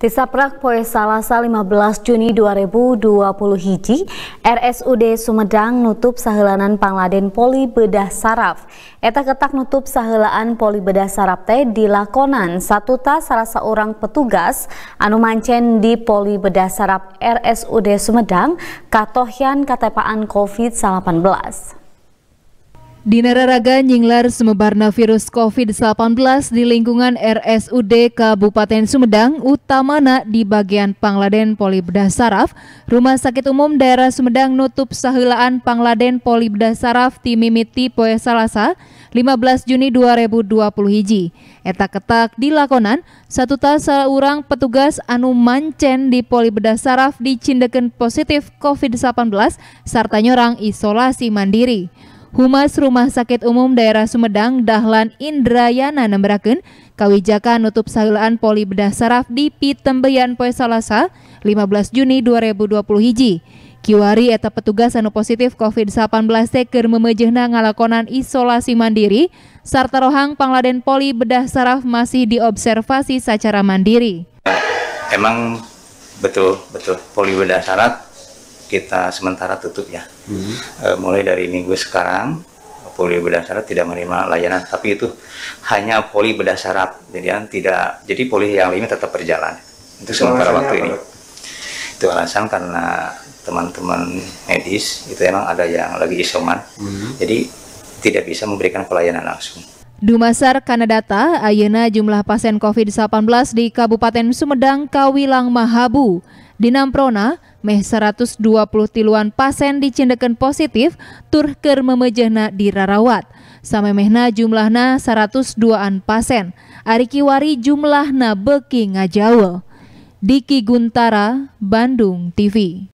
Tisaprak Poe Salasa 15 Juni 2020 hiji, RSUD Sumedang nutup sahelanan Pangladen Poli Bedah Saraf. Eta ketak nutup sahelaan Poli Bedah Saraf teh dilakonan satu tas salah seorang petugas anu mancen di Poli Bedah Saraf RSUD Sumedang katohian katepaan COVID-19. Di Raga nyinglar semebarna virus COVID-19 di lingkungan RSUD Kabupaten Sumedang, utamana di bagian Pangladen Polibda Saraf. Rumah Sakit Umum Daerah Sumedang nutup sahulaan Pangladen Polibda Saraf Timimiti Poe Salasa 15 Juni 2020 hiji. Eta ketak di lakonan, satu tas seorang petugas anu mancen di Polibda Saraf dicindekan positif COVID-19 serta nyorang isolasi mandiri. Humas Rumah Sakit Umum Daerah Sumedang Dahlan Indrayana nemberaken kawijaka nutup sahulaan poli bedah saraf di Pitembeyan Poe Salasa 15 Juni 2020 hiji. Kiwari eta petugas anu positif COVID-19 teker memejehna ngalakonan isolasi mandiri sarta rohang pangladen poli bedah saraf masih diobservasi secara mandiri. Emang betul betul poli bedah saraf kita sementara tutup ya. Hmm. uh, mulai dari minggu sekarang poli bedah syarat tidak menerima layanan, tapi itu hanya poli bedah syarat, Jadi tidak jadi poli yang lainnya tetap berjalan. Itu sementara waktu apa? ini. Itu alasan karena teman-teman medis itu emang ada yang lagi isoman. Hmm. Jadi tidak bisa memberikan pelayanan langsung. Dumasar Kanadata, ayeuna jumlah pasien COVID-19 di Kabupaten Sumedang Kawilang Mahabu di Namprona, meh 120 tiluan pasien dicindeken positif, turker memejahna di Rarawat. Sama mehna jumlahna 102an pasien. arikiwari jumlahna beki ngajawel. Diki Guntara, Bandung TV.